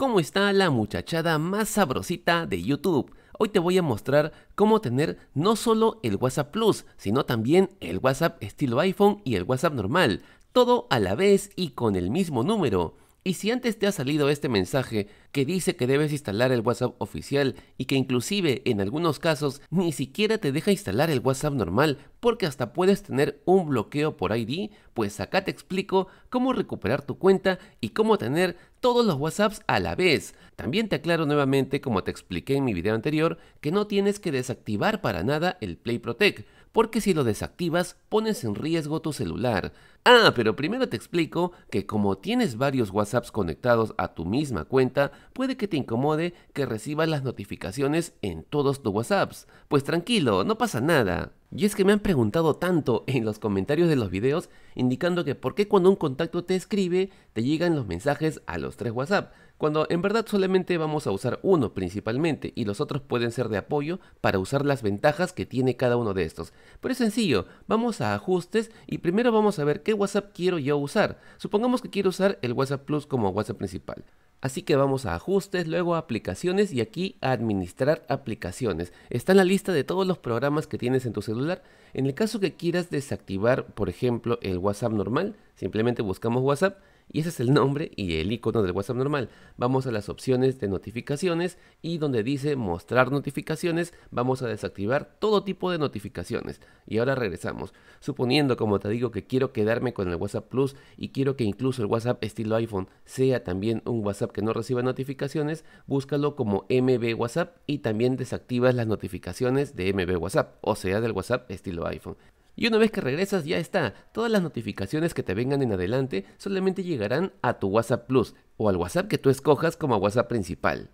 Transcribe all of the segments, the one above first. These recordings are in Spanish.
¿Cómo está la muchachada más sabrosita de YouTube? Hoy te voy a mostrar cómo tener no solo el WhatsApp Plus, sino también el WhatsApp estilo iPhone y el WhatsApp normal, todo a la vez y con el mismo número. Y si antes te ha salido este mensaje que dice que debes instalar el WhatsApp oficial y que inclusive en algunos casos ni siquiera te deja instalar el WhatsApp normal porque hasta puedes tener un bloqueo por ID, pues acá te explico cómo recuperar tu cuenta y cómo tener todos los WhatsApps a la vez. También te aclaro nuevamente, como te expliqué en mi video anterior, que no tienes que desactivar para nada el Play Protect, porque si lo desactivas pones en riesgo tu celular. Ah, pero primero te explico que como tienes varios WhatsApps conectados a tu misma cuenta, puede que te incomode que recibas las notificaciones en todos tus WhatsApps. Pues tranquilo, no pasa nada. Y es que me han preguntado tanto en los comentarios de los videos indicando que por qué cuando un contacto te escribe te llegan los mensajes a los tres WhatsApp, cuando en verdad solamente vamos a usar uno principalmente y los otros pueden ser de apoyo para usar las ventajas que tiene cada uno de estos. Pero es sencillo, vamos a ajustes y primero vamos a ver qué WhatsApp quiero yo usar? Supongamos que quiero usar el WhatsApp Plus como WhatsApp principal. Así que vamos a ajustes, luego a aplicaciones y aquí a administrar aplicaciones. Está en la lista de todos los programas que tienes en tu celular. En el caso que quieras desactivar, por ejemplo, el WhatsApp normal, simplemente buscamos WhatsApp y ese es el nombre y el icono del WhatsApp normal. Vamos a las opciones de notificaciones y donde dice mostrar notificaciones, vamos a desactivar todo tipo de notificaciones. Y ahora regresamos. Suponiendo, como te digo, que quiero quedarme con el WhatsApp Plus y quiero que incluso el WhatsApp estilo iPhone sea también un WhatsApp que no reciba notificaciones, búscalo como MB WhatsApp y también desactivas las notificaciones de MB WhatsApp, o sea, del WhatsApp estilo iPhone. Y una vez que regresas ya está, todas las notificaciones que te vengan en adelante solamente llegarán a tu WhatsApp Plus o al WhatsApp que tú escojas como WhatsApp principal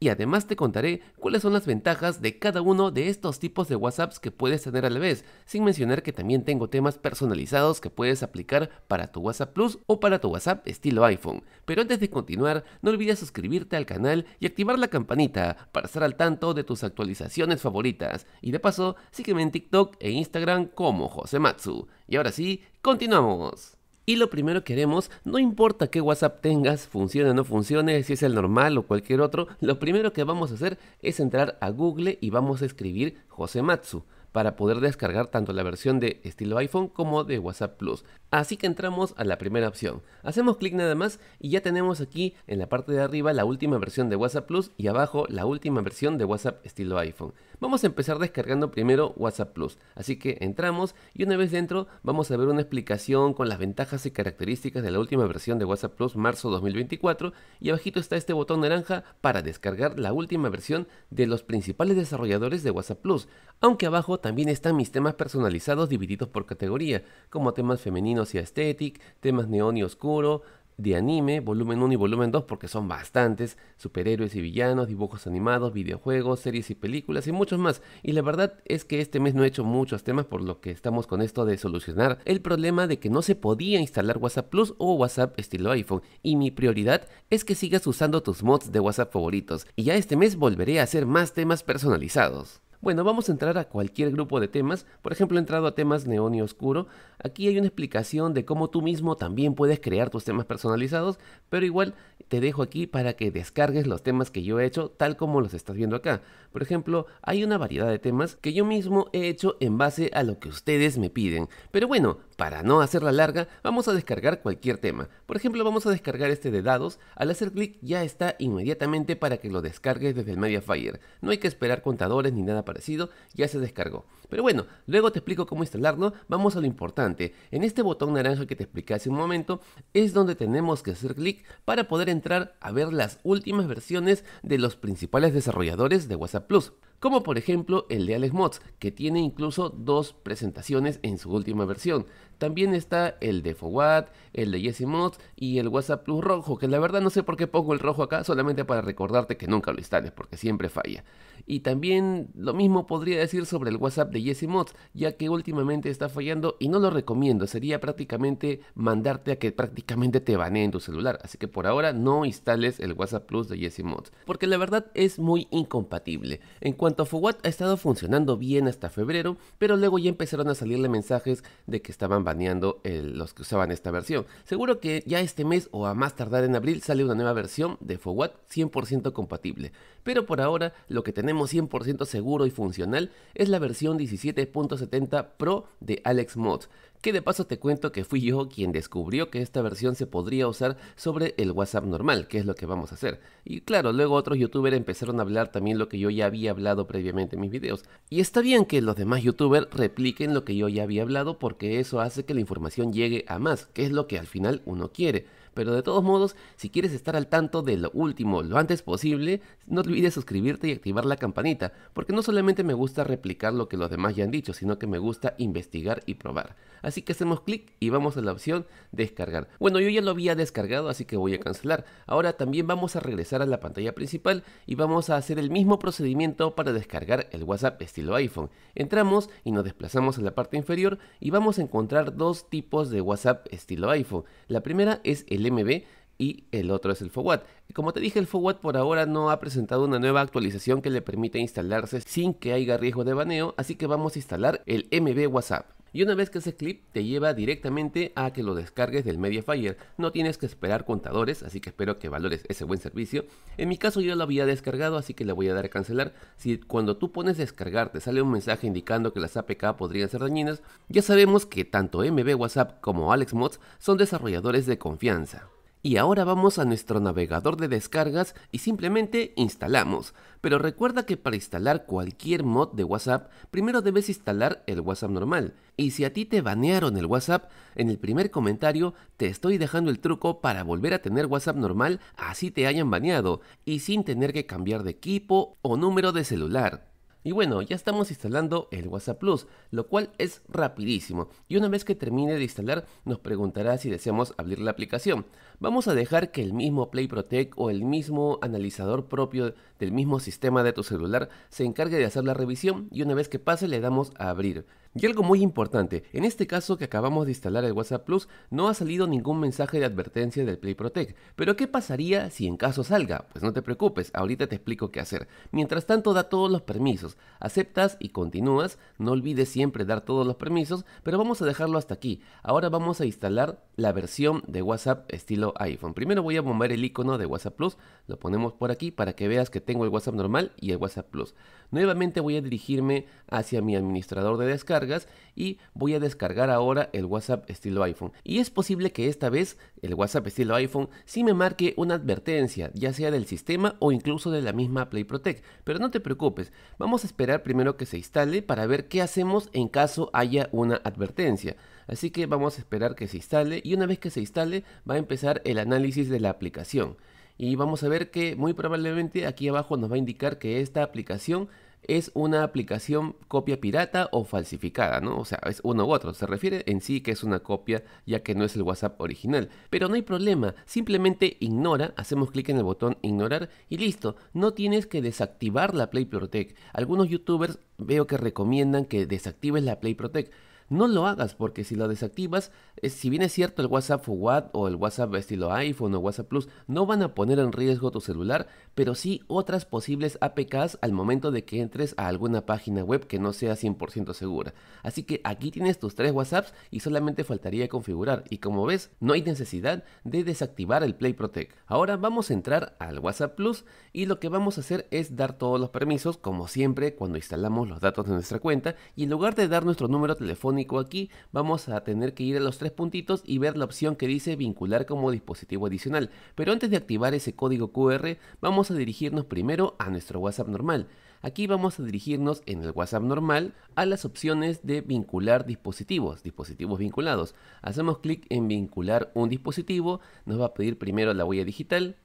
y además te contaré cuáles son las ventajas de cada uno de estos tipos de WhatsApps que puedes tener a la vez, sin mencionar que también tengo temas personalizados que puedes aplicar para tu WhatsApp Plus o para tu WhatsApp estilo iPhone. Pero antes de continuar, no olvides suscribirte al canal y activar la campanita para estar al tanto de tus actualizaciones favoritas. Y de paso, sígueme en TikTok e Instagram como Josematsu. Y ahora sí, continuamos. Y lo primero que haremos, no importa qué WhatsApp tengas, funcione o no funcione, si es el normal o cualquier otro, lo primero que vamos a hacer es entrar a Google y vamos a escribir Josematsu para poder descargar tanto la versión de estilo iPhone como de WhatsApp Plus. Así que entramos a la primera opción. Hacemos clic nada más y ya tenemos aquí en la parte de arriba la última versión de WhatsApp Plus y abajo la última versión de WhatsApp estilo iPhone. Vamos a empezar descargando primero WhatsApp Plus. Así que entramos y una vez dentro vamos a ver una explicación con las ventajas y características de la última versión de WhatsApp Plus marzo 2024 y abajito está este botón naranja para descargar la última versión de los principales desarrolladores de WhatsApp Plus, aunque abajo también están mis temas personalizados divididos por categoría, como temas femeninos y aesthetic, temas neón y oscuro, de anime, volumen 1 y volumen 2 porque son bastantes, superhéroes y villanos, dibujos animados, videojuegos, series y películas y muchos más. Y la verdad es que este mes no he hecho muchos temas por lo que estamos con esto de solucionar el problema de que no se podía instalar WhatsApp Plus o WhatsApp estilo iPhone. Y mi prioridad es que sigas usando tus mods de WhatsApp favoritos. Y ya este mes volveré a hacer más temas personalizados. Bueno, vamos a entrar a cualquier grupo de temas. Por ejemplo, he entrado a temas neón y oscuro. Aquí hay una explicación de cómo tú mismo también puedes crear tus temas personalizados, pero igual te dejo aquí para que descargues los temas que yo he hecho tal como los estás viendo acá. Por ejemplo, hay una variedad de temas que yo mismo he hecho en base a lo que ustedes me piden. Pero bueno, para no hacerla larga, vamos a descargar cualquier tema. Por ejemplo, vamos a descargar este de dados. Al hacer clic ya está inmediatamente para que lo descargues desde el Mediafire. No hay que esperar contadores ni nada parecido, ya se descargó. Pero bueno, luego te explico cómo instalarlo, vamos a lo importante. En este botón naranja que te expliqué hace un momento, es donde tenemos que hacer clic para poder entrar a ver las últimas versiones de los principales desarrolladores de WhatsApp Plus como por ejemplo el de Alex Mods, que tiene incluso dos presentaciones en su última versión. También está el de Fowat, el de Jesse Mods y el WhatsApp Plus rojo, que la verdad no sé por qué pongo el rojo acá, solamente para recordarte que nunca lo instales, porque siempre falla. Y también lo mismo podría decir sobre el WhatsApp de Jesse Mods, ya que últimamente está fallando y no lo recomiendo, sería prácticamente mandarte a que prácticamente te baneen tu celular, así que por ahora no instales el WhatsApp Plus de Jesse Mods, porque la verdad es muy incompatible cuanto a ha estado funcionando bien hasta febrero, pero luego ya empezaron a salirle mensajes de que estaban baneando los que usaban esta versión. Seguro que ya este mes o a más tardar en abril sale una nueva versión de Fuwat 100% compatible, pero por ahora lo que tenemos 100% seguro y funcional es la versión 17.70 Pro de Alex Mods, que de paso te cuento que fui yo quien descubrió que esta versión se podría usar sobre el WhatsApp normal, que es lo que vamos a hacer. Y claro, luego otros youtubers empezaron a hablar también lo que yo ya había hablado previamente en mis videos. Y está bien que los demás youtubers repliquen lo que yo ya había hablado porque eso hace que la información llegue a más, que es lo que al final uno quiere. Pero de todos modos, si quieres estar al tanto de lo último lo antes posible, no olvides suscribirte y activar la campanita, porque no solamente me gusta replicar lo que los demás ya han dicho, sino que me gusta investigar y probar. Así que hacemos clic y vamos a la opción descargar. Bueno, yo ya lo había descargado, así que voy a cancelar. Ahora también vamos a regresar a la pantalla principal y vamos a hacer el mismo procedimiento para descargar el WhatsApp estilo iPhone. Entramos y nos desplazamos a la parte inferior y vamos a encontrar dos tipos de WhatsApp estilo iPhone. La primera es el del MB y el otro es el FOWAT. Como te dije, el FOWAT por ahora no ha presentado una nueva actualización que le permita instalarse sin que haya riesgo de baneo, así que vamos a instalar el MB WhatsApp. Y una vez que ese clip te lleva directamente a que lo descargues del Mediafire, no tienes que esperar contadores, así que espero que valores ese buen servicio. En mi caso yo lo había descargado, así que le voy a dar a cancelar. Si cuando tú pones descargar te sale un mensaje indicando que las APK podrían ser dañinas, ya sabemos que tanto MB WhatsApp como AlexMods son desarrolladores de confianza. Y ahora vamos a nuestro navegador de descargas y simplemente instalamos. Pero recuerda que para instalar cualquier mod de WhatsApp, primero debes instalar el WhatsApp normal. Y si a ti te banearon el WhatsApp, en el primer comentario te estoy dejando el truco para volver a tener WhatsApp normal así te hayan baneado y sin tener que cambiar de equipo o número de celular. Y bueno, ya estamos instalando el WhatsApp Plus, lo cual es rapidísimo. Y una vez que termine de instalar, nos preguntará si deseamos abrir la aplicación vamos a dejar que el mismo Play Protect o el mismo analizador propio del mismo sistema de tu celular se encargue de hacer la revisión y una vez que pase le damos a abrir. Y algo muy importante, en este caso que acabamos de instalar el WhatsApp Plus no ha salido ningún mensaje de advertencia del Play Protect, pero ¿qué pasaría si en caso salga? Pues no te preocupes, ahorita te explico qué hacer. Mientras tanto da todos los permisos, aceptas y continúas, no olvides siempre dar todos los permisos, pero vamos a dejarlo hasta aquí. Ahora vamos a instalar la versión de WhatsApp estilo iPhone. Primero voy a bombar el icono de WhatsApp Plus, lo ponemos por aquí para que veas que tengo el WhatsApp normal y el WhatsApp Plus. Nuevamente voy a dirigirme hacia mi administrador de descargas y voy a descargar ahora el WhatsApp estilo iPhone. Y es posible que esta vez el WhatsApp estilo iPhone sí me marque una advertencia, ya sea del sistema o incluso de la misma Play Protect, pero no te preocupes, vamos a esperar primero que se instale para ver qué hacemos en caso haya una advertencia. Así que vamos a esperar que se instale y una vez que se instale va a empezar el análisis de la aplicación. Y vamos a ver que muy probablemente aquí abajo nos va a indicar que esta aplicación es una aplicación copia pirata o falsificada, ¿no? O sea, es uno u otro. Se refiere en sí que es una copia ya que no es el WhatsApp original. Pero no hay problema, simplemente ignora, hacemos clic en el botón ignorar y listo. No tienes que desactivar la Play Protect. Algunos youtubers veo que recomiendan que desactives la Play Protect no lo hagas porque si lo desactivas, eh, si bien es cierto el WhatsApp o el WhatsApp estilo iPhone o WhatsApp Plus no van a poner en riesgo tu celular, pero sí otras posibles APKs al momento de que entres a alguna página web que no sea 100% segura. Así que aquí tienes tus tres WhatsApps y solamente faltaría configurar y como ves no hay necesidad de desactivar el Play Protect. Ahora vamos a entrar al WhatsApp Plus y lo que vamos a hacer es dar todos los permisos como siempre cuando instalamos los datos de nuestra cuenta y en lugar de dar nuestro número teléfono aquí vamos a tener que ir a los tres puntitos y ver la opción que dice vincular como dispositivo adicional. Pero antes de activar ese código QR, vamos a dirigirnos primero a nuestro WhatsApp normal. Aquí vamos a dirigirnos en el WhatsApp normal a las opciones de vincular dispositivos, dispositivos vinculados. Hacemos clic en vincular un dispositivo, nos va a pedir primero la huella digital,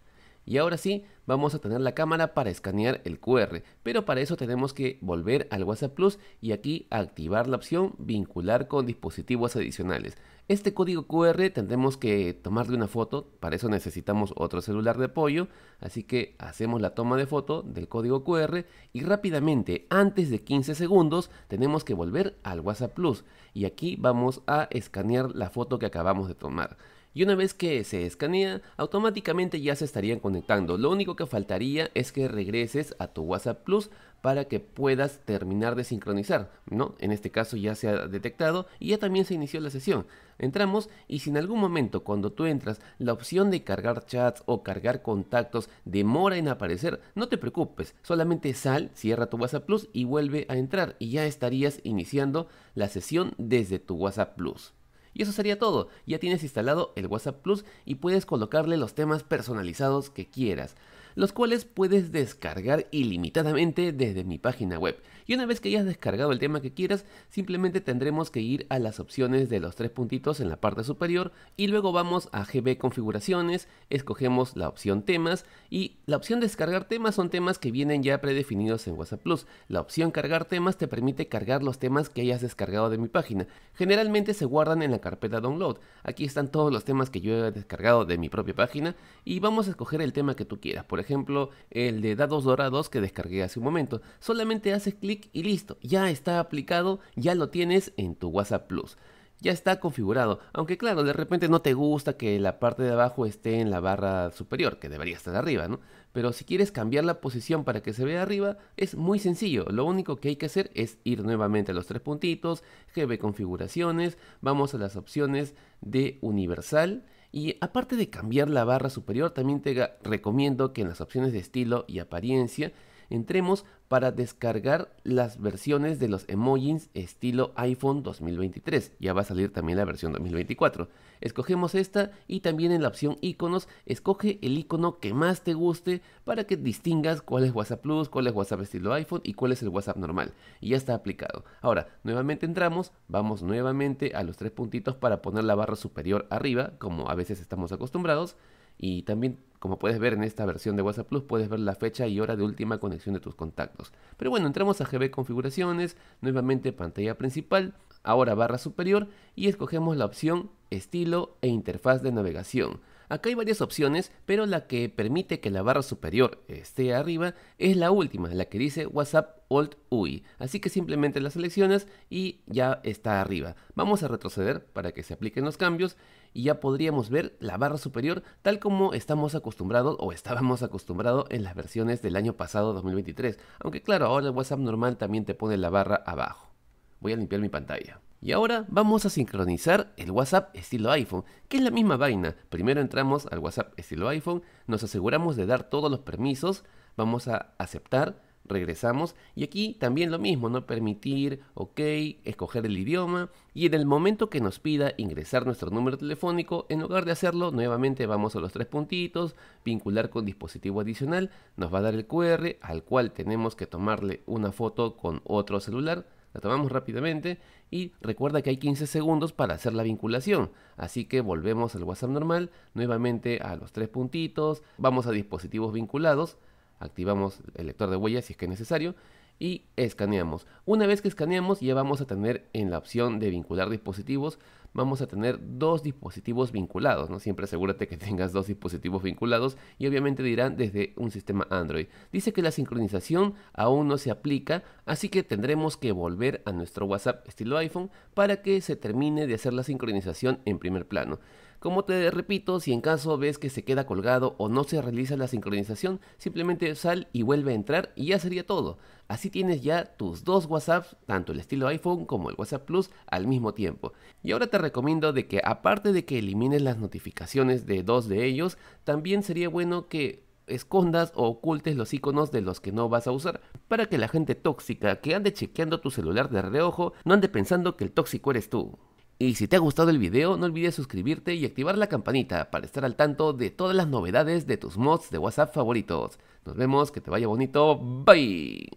y ahora sí, vamos a tener la cámara para escanear el QR, pero para eso tenemos que volver al WhatsApp Plus y aquí activar la opción vincular con dispositivos adicionales. Este código QR tendremos que tomarle una foto, para eso necesitamos otro celular de apoyo, así que hacemos la toma de foto del código QR y rápidamente, antes de 15 segundos, tenemos que volver al WhatsApp Plus y aquí vamos a escanear la foto que acabamos de tomar. Y una vez que se escanea, automáticamente ya se estarían conectando. Lo único que faltaría es que regreses a tu WhatsApp Plus para que puedas terminar de sincronizar, ¿no? En este caso ya se ha detectado y ya también se inició la sesión. Entramos y si en algún momento cuando tú entras la opción de cargar chats o cargar contactos demora en aparecer, no te preocupes, solamente sal, cierra tu WhatsApp Plus y vuelve a entrar y ya estarías iniciando la sesión desde tu WhatsApp Plus. Y eso sería todo, ya tienes instalado el WhatsApp Plus y puedes colocarle los temas personalizados que quieras los cuales puedes descargar ilimitadamente desde mi página web y una vez que hayas descargado el tema que quieras, simplemente tendremos que ir a las opciones de los tres puntitos en la parte superior y luego vamos a GB configuraciones, escogemos la opción temas y la opción descargar temas son temas que vienen ya predefinidos en WhatsApp Plus. La opción cargar temas te permite cargar los temas que hayas descargado de mi página. Generalmente se guardan en la carpeta download. Aquí están todos los temas que yo he descargado de mi propia página y vamos a escoger el tema que tú quieras. Por ejemplo, el de dados dorados que descargué hace un momento. Solamente haces clic y listo, ya está aplicado, ya lo tienes en tu WhatsApp Plus. Ya está configurado, aunque claro, de repente no te gusta que la parte de abajo esté en la barra superior, que debería estar arriba, ¿no? Pero si quieres cambiar la posición para que se vea arriba, es muy sencillo. Lo único que hay que hacer es ir nuevamente a los tres puntitos, GB configuraciones, vamos a las opciones de universal. Y aparte de cambiar la barra superior, también te recomiendo que en las opciones de estilo y apariencia entremos para descargar las versiones de los emojis estilo iPhone 2023. Ya va a salir también la versión 2024. Escogemos esta y también en la opción iconos escoge el icono que más te guste para que distingas cuál es WhatsApp Plus, cuál es WhatsApp estilo iPhone y cuál es el WhatsApp normal. Y ya está aplicado. Ahora, nuevamente entramos, vamos nuevamente a los tres puntitos para poner la barra superior arriba, como a veces estamos acostumbrados. Y también como puedes ver en esta versión de WhatsApp Plus, puedes ver la fecha y hora de última conexión de tus contactos. Pero bueno, entramos a GB Configuraciones, nuevamente pantalla principal, ahora barra superior y escogemos la opción Estilo e Interfaz de Navegación. Acá hay varias opciones, pero la que permite que la barra superior esté arriba es la última, la que dice WhatsApp Alt UI. Así que simplemente la seleccionas y ya está arriba. Vamos a retroceder para que se apliquen los cambios y ya podríamos ver la barra superior tal como estamos acostumbrados o estábamos acostumbrados en las versiones del año pasado 2023. Aunque claro, ahora el WhatsApp normal también te pone la barra abajo. Voy a limpiar mi pantalla. Y ahora vamos a sincronizar el WhatsApp estilo iPhone, que es la misma vaina. Primero entramos al WhatsApp estilo iPhone, nos aseguramos de dar todos los permisos, vamos a aceptar, regresamos. Y aquí también lo mismo, no permitir, ok, escoger el idioma. Y en el momento que nos pida ingresar nuestro número telefónico, en lugar de hacerlo, nuevamente vamos a los tres puntitos, vincular con dispositivo adicional, nos va a dar el QR al cual tenemos que tomarle una foto con otro celular. La tomamos rápidamente y recuerda que hay 15 segundos para hacer la vinculación. Así que volvemos al WhatsApp normal, nuevamente a los tres puntitos, vamos a dispositivos vinculados activamos el lector de huellas si es que es necesario y escaneamos. Una vez que escaneamos ya vamos a tener en la opción de vincular dispositivos, vamos a tener dos dispositivos vinculados, ¿no? Siempre asegúrate que tengas dos dispositivos vinculados y obviamente dirán desde un sistema Android. Dice que la sincronización aún no se aplica, así que tendremos que volver a nuestro WhatsApp estilo iPhone para que se termine de hacer la sincronización en primer plano. Como te repito, si en caso ves que se queda colgado o no se realiza la sincronización, simplemente sal y vuelve a entrar y ya sería todo. Así tienes ya tus dos WhatsApps, tanto el estilo iPhone como el WhatsApp Plus, al mismo tiempo. Y ahora te recomiendo de que aparte de que elimines las notificaciones de dos de ellos, también sería bueno que escondas o ocultes los iconos de los que no vas a usar, para que la gente tóxica que ande chequeando tu celular de reojo no ande pensando que el tóxico eres tú. Y si te ha gustado el video, no olvides suscribirte y activar la campanita para estar al tanto de todas las novedades de tus mods de WhatsApp favoritos. Nos vemos, que te vaya bonito, bye.